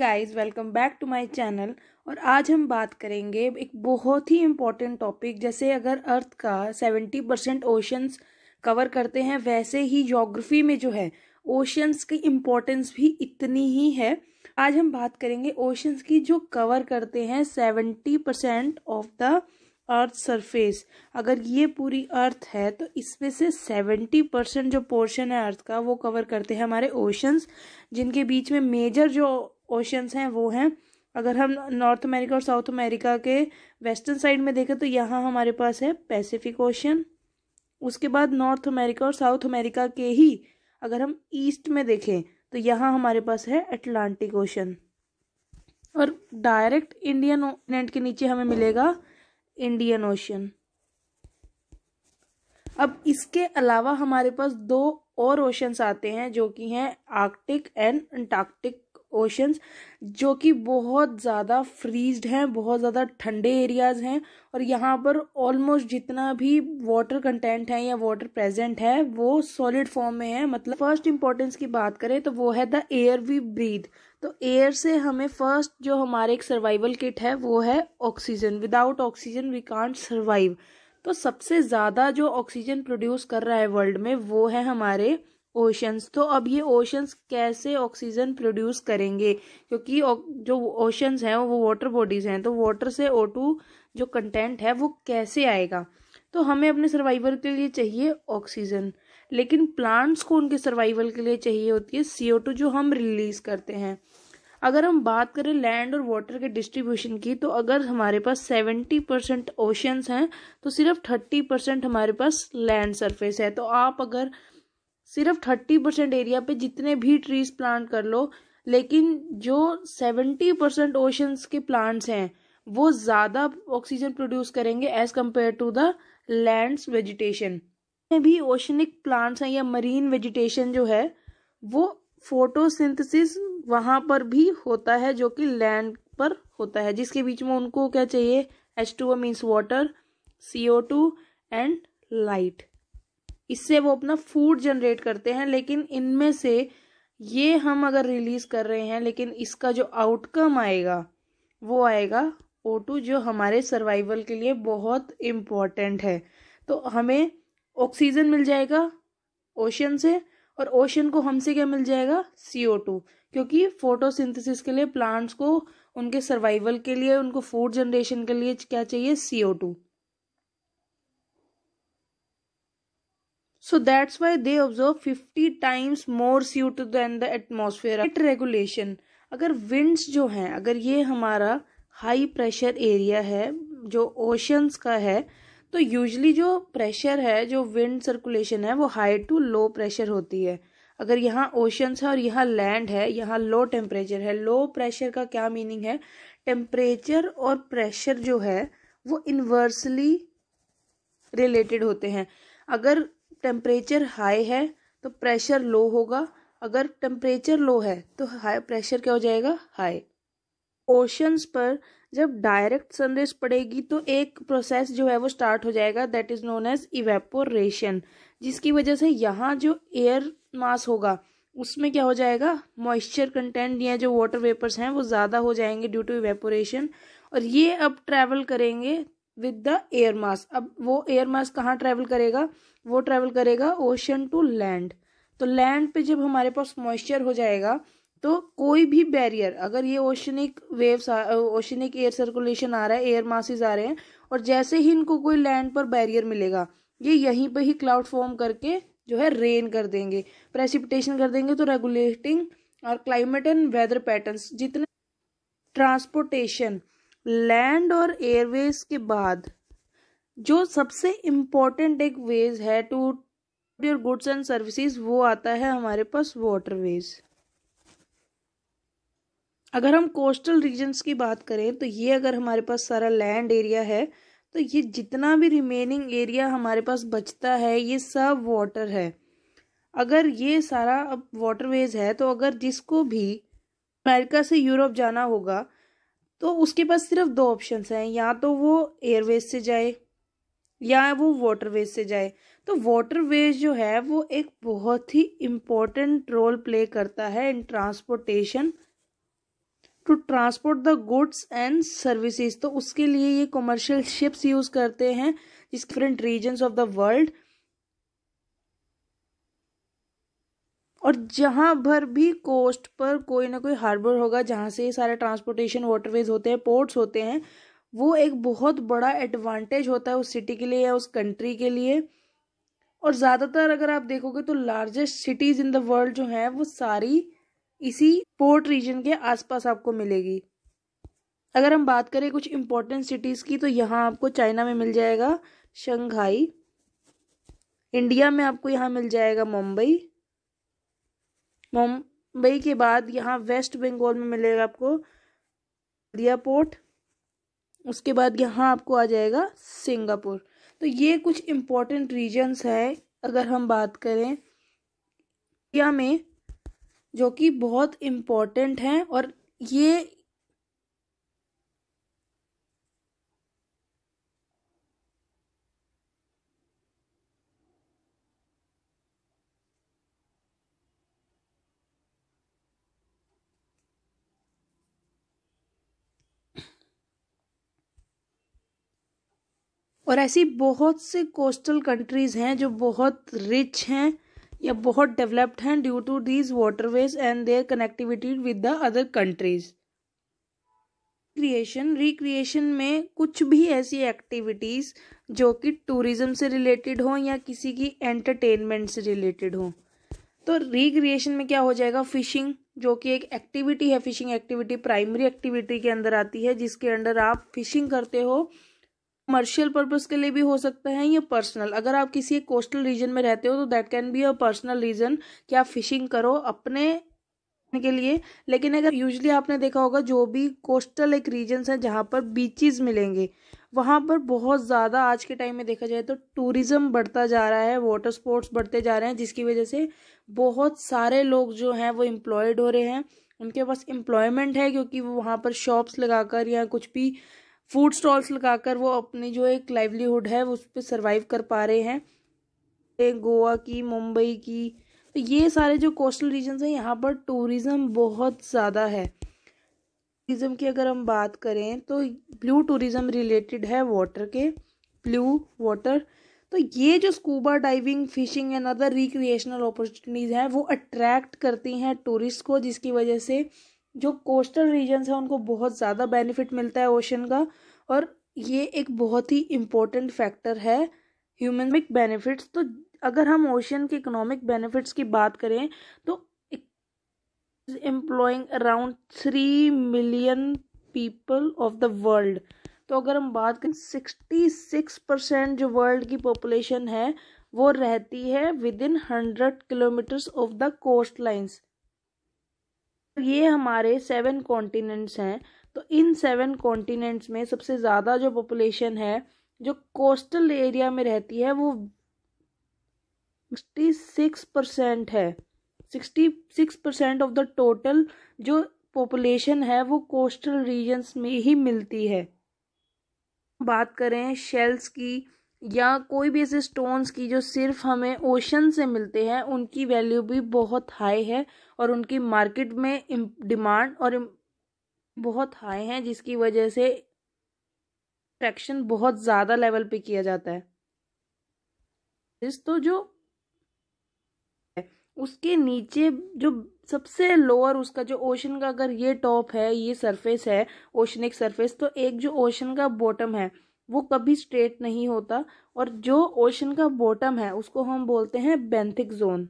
Guys welcome back to my channel और आज हम बात करेंगे एक बहुत ही इम्पॉर्टेंट टॉपिक जैसे अगर अर्थ का सेवेंटी परसेंट ओशंस कवर करते हैं वैसे ही जोग्राफी में जो है ओशंस की इम्पोर्टेंस भी इतनी ही है आज हम बात करेंगे ओशंस की जो कवर करते हैं seventy percent of the earth surface अगर ये पूरी अर्थ है तो इसमें से सेवेंटी परसेंट जो पोर्शन है अर्थ का वो कवर करते हैं हमारे ओशंस जिनके बीच में मेजर जो ओशंस हैं वो हैं अगर हम नॉर्थ अमेरिका और साउथ अमेरिका के वेस्टर्न साइड में देखें तो यहाँ हमारे पास है पैसिफिक ओशन उसके बाद नॉर्थ अमेरिका और साउथ अमेरिका के ही अगर हम ईस्ट में देखें तो यहाँ हमारे पास है अटलांटिक ओशन और डायरेक्ट इंडियन कॉन्टिनेंट के नीचे हमें मिलेगा इंडियन ओशन अब इसके अलावा हमारे पास दो और ओशंस आते हैं जो कि हैं आर्कटिक एंड अंटार्कटिक ओशंस जो कि बहुत ज़्यादा फ्रीज्ड हैं बहुत ज़्यादा ठंडे एरियाज़ हैं और यहाँ पर ऑलमोस्ट जितना भी वाटर कंटेंट है या वाटर प्रेजेंट है वो सॉलिड फॉर्म में है मतलब फर्स्ट इंपॉर्टेंस की बात करें तो वो है द एयर वी ब्रीथ तो एयर से हमें फर्स्ट जो हमारे एक सर्वाइवल किट है वो है oxygen without oxygen we can't survive तो सबसे ज़्यादा जो ऑक्सीजन प्रोड्यूस कर रहा है वर्ल्ड में वो है हमारे ओशंस तो अब ये ओशंस कैसे ऑक्सीजन प्रोड्यूस करेंगे क्योंकि जो ओशंस हैं वो वाटर बॉडीज़ हैं तो वाटर से ओ टू जो कंटेंट है वो कैसे आएगा तो हमें अपने सर्वाइवल के लिए चाहिए ऑक्सीजन लेकिन प्लांट्स को उनके सर्वाइवल के लिए चाहिए होती है सी ओ टू जो हम रिलीज करते हैं अगर हम बात करें लैंड और वाटर के डिस्ट्रीब्यूशन की तो अगर हमारे पास सेवेंटी परसेंट ओशंस हैं तो सिर्फ थर्टी परसेंट हमारे पास लैंड सरफेस है तो आप अगर सिर्फ थर्टी परसेंट एरिया पे जितने भी ट्रीज प्लांट कर लो लेकिन जो सेवेंटी परसेंट ओशंस के प्लांट्स हैं वो ज़्यादा ऑक्सीजन प्रोड्यूस करेंगे as compare to the lands vegetation में भी ओशनिक प्लांट्स हैं या मरीन वेजिटेशन जो है वो फोटोसिंथेसिस वहाँ पर भी होता है जो कि लैंड पर होता है जिसके बीच में उनको क्या चाहिए H two O means water C O two and light इससे वो अपना फूड जनरेट करते हैं लेकिन इनमें से ये हम अगर रिलीज कर रहे हैं लेकिन इसका जो आउटकम आएगा वो आएगा ओ टू जो हमारे सर्वाइवल के लिए बहुत इम्पॉर्टेंट है तो हमें ऑक्सीजन मिल जाएगा ओशन से और ओशन को हमसे क्या मिल जाएगा सी ओ टू क्योंकि फोटोसिंथेसिस के लिए प्लांट्स को उनके सर्वाइवल के लिए उनको फूड जनरेशन के लिए क्या चाहिए C O two So that's why they observe 50 times more CO2 than the atmosphere. At regulation, अगर विंडस जो हैं अगर ये हमारा हाई प्रेशर एरिया है जो ओशंस का है तो यूजली जो प्रेशर है जो विंड सर्कुलेशन है वो हाई टू लो प्रेशर होती है अगर यहाँ ओशंस है और यहाँ लैंड है यहाँ लो टेम्परेचर है लो प्रेशर का क्या मीनिंग है टेम्परेचर और प्रेशर जो है वो इन्वर्सली रिलेटेड होते हैं अगर टेम्परेचर हाई है तो प्रेशर लो होगा अगर टेम्परेचर लो है तो हाई प्रेशर क्या हो जाएगा हाई ओशंस पर जब डायरेक्ट सनरेज पड़ेगी तो एक प्रोसेस जो है वो स्टार्ट हो जाएगा that is known as evaporation जिसकी वजह से यहाँ जो एयर मास होगा उसमें क्या हो जाएगा मॉइस्चर कंटेंट या जो वाटर वेपर्स हैं वो ज़्यादा हो जाएंगे ड्यू टू इवेपोरेशन और ये अब ट्रैवल करेंगे विद द एयर मास अब वो एयर मास कहाँ ट्रैवल करेगा वो ट्रैवल करेगा ओशन टू लैंड तो लैंड पे जब हमारे पास मॉइस्चर हो जाएगा तो कोई भी बैरियर अगर ये oceanic waves oceanic air circulation आ रहा है एयर मासेस आ रहे हैं और जैसे ही इनको कोई लैंड पर बैरियर मिलेगा ये यहीं पर ही क्लाउड फॉर्म करके जो है रेन कर देंगे प्रेसिपिटेशन कर देंगे तो रेगुलेटिंग और क्लाइमेट एंड वेदर पैटर्न्स जितने ट्रांसपोर्टेशन लैंड और एयरवेज के बाद जो सबसे इम्पोर्टेंट एक वेज है to your goods and services वो आता है हमारे पास वाटरवेज अगर हम कोस्टल रीजन्स की बात करें तो ये अगर हमारे पास सारा लैंड एरिया है तो ये जितना भी रिमेनिंग एरिया हमारे पास बचता है ये सब वाटर है अगर ये सारा अब वाटरवेज है तो अगर जिसको भी अमेरिका से यूरोप जाना होगा तो उसके पास सिर्फ दो ऑप्शन हैं या तो वो एयरवेज से जाए या वो वाटरवेज से जाए तो वाटरवेज जो है वो एक बहुत ही इम्पोर्टेंट रोल प्ले करता है in transportation to transport the goods and services तो उसके लिए ये कमर्शियल शिप्स यूज़ करते हैं different regions of the world और जहाँ भर भी कोस्ट पर कोई ना कोई हार्बर होगा जहाँ से ये सारे ट्रांसपोर्टेशन वाटरवेज होते हैं पोर्ट्स होते हैं वो एक बहुत बड़ा एडवांटेज होता है उस सिटी के लिए या उस कंट्री के लिए और ज़्यादातर अगर आप देखोगे तो largest cities in the world जो हैं वो सारी इसी पोर्ट रीजन के आसपास आपको मिलेगी अगर हम बात करें कुछ इम्पोर्टेंट सिटीज़ की तो यहाँ आपको चाइना में मिल जाएगा शंघाई इंडिया में आपको यहाँ मिल जाएगा मुंबई मुंबई के बाद यहाँ वेस्ट बंगाल में मिलेगा आपको हल्दिया पोर्ट उसके बाद यहाँ आपको आ जाएगा सिंगापुर तो ये कुछ इम्पोर्टेंट रीजन्स है अगर हम बात करें इंडिया में जो कि बहुत इम्पोर्टेंट हैं और ये और ऐसी बहुत से कोस्टल कंट्रीज़ हैं जो बहुत रिच हैं या बहुत डेवलप्ड हैं due to these waterways and their connectivity with the other countries creation recreation में कुछ भी ऐसी एक्टिविटीज़ जो कि टूरिज़्म से रिलेटेड हों या किसी की एंटरटेनमेंट से रिलेटेड हों तो रिक्रिएशन में क्या हो जाएगा फिशिंग जो कि एक एक्टिविटी है फिशिंग एक्टिविटी प्राइमरी एक्टिविटी के अंदर आती है जिसके अंदर आप फिशिंग करते हो कमर्शियल पर्पज के लिए भी हो सकता है या पर्सनल अगर आप किसी एक कोस्टल रीजन में रहते हो तो that can be a personal reason कि आप फिशिंग करो अपने के लिए लेकिन अगर यूजली आपने देखा होगा जो भी कोस्टल एक रीजन है जहाँ पर बीचेस मिलेंगे वहाँ पर बहुत ज़्यादा आज के टाइम में देखा जाए तो टूरिज़्म बढ़ता जा रहा है वाटर स्पोर्ट्स बढ़ते जा रहे हैं जिसकी वजह से बहुत सारे लोग जो हैं वो एम्प्लॉयड हो रहे हैं उनके पास एम्प्लॉयमेंट है क्योंकि वो वहाँ पर शॉप्स लगाकर या कुछ भी फूड स्टॉल्स लगाकर वो अपनी जो एक लाइवलीहुड है उस पर सर्वाइव कर पा रहे हैं गोवा की मुंबई की तो ये सारे जो कोस्टल रीजन हैं यहाँ पर टूरिज़्म बहुत ज़्यादा है टूरिज़्म की अगर हम बात करें तो ब्लू टूरिज़्म रिलेटेड है वाटर के ब्लू वाटर तो ये जो scuba diving fishing and other recreational opportunities हैं वो अट्रैक्ट करती हैं टूरिस्ट को जिसकी वजह से जो कोस्टल रीजन्स हैं उनको बहुत ज़्यादा बेनिफिट मिलता है ओशन का और ये एक बहुत ही इम्पोर्टेंट फैक्टर है ह्यूमनिक बेनिफिट्स तो अगर हम ओशन के इकोनॉमिक बेनिफिट्स की बात करें तो employing around three million people of the world तो अगर हम बात करें सिक्सटी सिक्स परसेंट जो वर्ल्ड की पॉपुलेशन है वो रहती है within hundred kilometres of the coast lines ये हमारे सेवन कॉन्टिनेंट्स हैं तो इन सेवन कॉन्टिनेंट्स में सबसे ज़्यादा जो पॉपुलेशन है जो कोस्टल एरिया में रहती है वो सिक्सटी सिक्स परसेंट है sixty six percent of the total जो पॉपुलेशन है वो कोस्टल रीजन्स में ही मिलती है बात करें शेल्स की या कोई भी ऐसे स्टोन्स की जो सिर्फ हमें ओशन से मिलते हैं उनकी वैल्यू भी बहुत हाई है और उनकी मार्केट में डिमांड और बहुत हाई हैं जिसकी वजह से ट्रैक्शन बहुत ज़्यादा लेवल पे किया जाता है इस तो जो उसके नीचे जो सबसे लोअर उसका जो ओशन का अगर ये टॉप है ये सरफेस है ओशनिक सरफेस तो एक जो ओशन का बॉटम है वो कभी स्ट्रेट नहीं होता और जो ओशन का बॉटम है उसको हम बोलते हैं बेंथिक जोन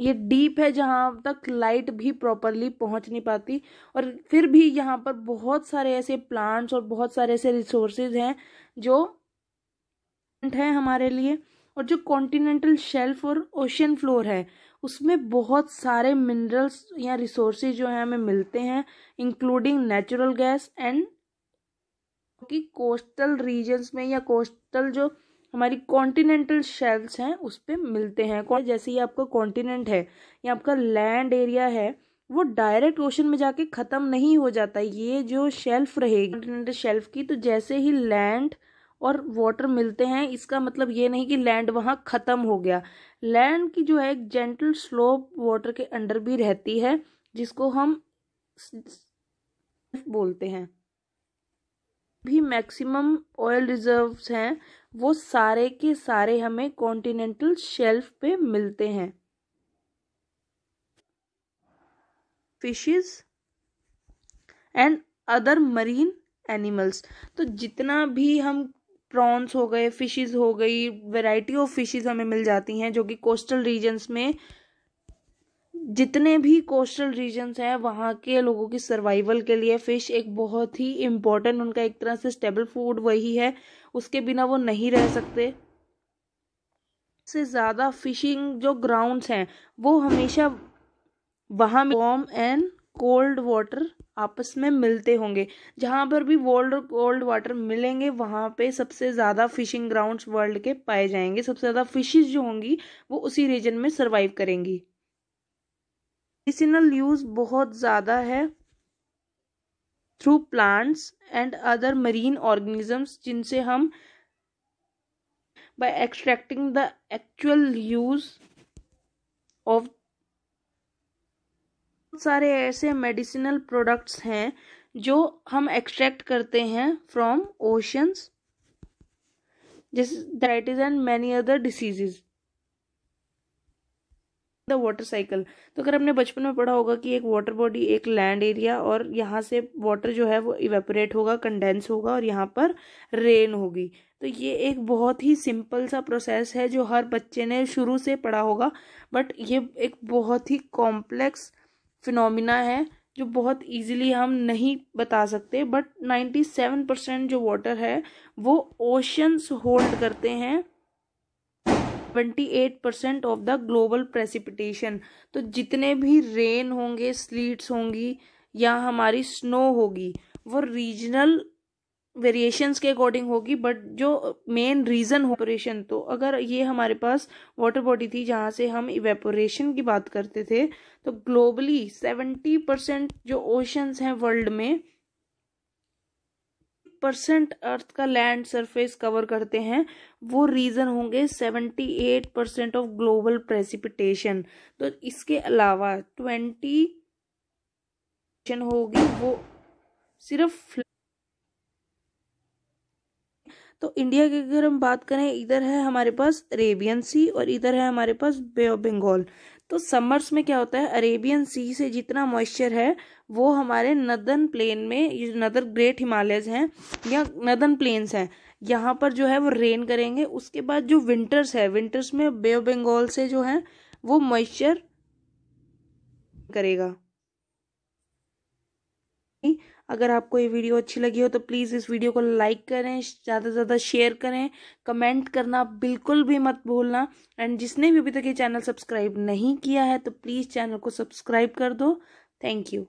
ये डीप है जहाँ तक लाइट भी प्रॉपरली पहुँच नहीं पाती और फिर भी यहाँ पर बहुत सारे ऐसे प्लांट्स और बहुत सारे ऐसे रिसोर्सेज हैं जो है हमारे लिए और जो कॉन्टिनेंटल शेल्फ और ओशन फ्लोर है उसमें बहुत सारे मिनरल्स या रिसोर्सेज जो हैं हमें मिलते हैं इंक्लूडिंग नेचुरल गैस एंड कि कोस्टल रीजन्स में या कोस्टल जो हमारी कॉन्टिनेंटल शेल्स हैं उस पर मिलते हैं जैसे ये आपका कॉन्टिनेंट है या आपका लैंड एरिया है वो डायरेक्ट ओशन में जाके ख़त्म नहीं हो जाता ये जो शेल्फ रहेगी कॉन्टिनेंटल शेल्फ की तो जैसे ही लैंड और वाटर मिलते हैं इसका मतलब ये नहीं कि लैंड वहाँ ख़त्म हो गया लैंड की जो है एक जेंटल स्लोप वाटर के अंडर भी रहती है जिसको हम बोलते हैं भी मैक्सिमम ऑयल रिजर्व्स हैं वो सारे के सारे हमें कॉन्टिनेंटल शेल्फ पे मिलते हैं fishes and other marine animals तो जितना भी हम प्रॉन्स हो गए फिशेस हो गई वैरायटी ऑफ फिशेस हमें मिल जाती हैं जो कि कोस्टल रीजन्स में जितने भी कोस्टल रीजन्स हैं वहाँ के लोगों की सर्वाइवल के लिए फ़िश एक बहुत ही इम्पॉर्टेंट उनका एक तरह से स्टेबल फूड वही है उसके बिना वो नहीं रह सकते से ज़्यादा फिशिंग जो ग्राउंड्स हैं वो हमेशा वहाँ वॉम एंड कोल्ड वाटर आपस में मिलते होंगे जहाँ पर भी वर्ल्ड कोल्ड वाटर मिलेंगे वहाँ पे सबसे ज़्यादा फिशिंग ग्राउंड्स वर्ल्ड के पाए जाएंगे सबसे ज़्यादा फिशेज जो होंगी वो उसी रीजन में सर्वाइव करेंगी मेडिसिनल यूज बहुत ज़्यादा है through plants and other marine organisms जिनसे हम by extracting the actual use of सारे ऐसे मेडिसिनल प्रोडक्ट्स हैं जो हम एक्सट्रैक्ट करते हैं from oceans that is and many other diseases the water cycle तो अगर हमने बचपन में पढ़ा होगा कि एक वाटर बॉडी एक लैंड एरिया और यहाँ से वाटर जो है वो इवेपोरेट होगा कंडेंस होगा और यहाँ पर रेन होगी तो ये एक बहुत ही सिंपल सा प्रोसेस है जो हर बच्चे ने शुरू से पढ़ा होगा बट ये एक बहुत ही कॉम्प्लेक्स फिनोमिना है जो बहुत इजीली हम नहीं बता सकते बट 97 परसेंट जो वाटर है वो ओशंस होल्ड करते हैं eight percent of the global precipitation तो जितने भी रेन होंगे स्लीट्स होंगी या हमारी स्नो होगी वो रीजनल वेरिएशंस के अकॉर्डिंग होगी बट जो मेन रीज़न हो तो अगर ये हमारे पास वाटर बॉडी थी जहाँ से हम इवेपोरेशन की बात करते थे तो ग्लोबली सेवेंटी परसेंट जो ओशंस हैं वर्ल्ड में परसेंट अर्थ का लैंड सरफेस कवर करते हैं वो रीज़न होंगे seventy eight percent of global precipitation तो इसके अलावा ट्वेंटी होगी वो सिर्फ तो इंडिया की अगर हम बात करें इधर है हमारे पास अरेबियन सी और इधर है हमारे पास बे ऑफ बंगाल तो समर्स में क्या होता है अरेबियन सी से जितना मॉइस्चर है वो हमारे नदन प्लेन में नदर ग्रेट हिमालयस हैं या नदन प्लेन्स हैं यहाँ पर जो है वो रेन करेंगे उसके बाद जो विंटर्स है विंटर्स में बे ऑफ बंगाल से जो है वो मॉइस्चर करेगा अगर आपको ये वीडियो अच्छी लगी हो तो प्लीज़ इस वीडियो को लाइक करें ज़्यादा से ज़्यादा शेयर करें कमेंट करना बिल्कुल भी मत भूलना एंड जिसने भी अभी तक ये चैनल सब्सक्राइब नहीं किया है तो प्लीज़ चैनल को सब्सक्राइब कर दो थैंक यू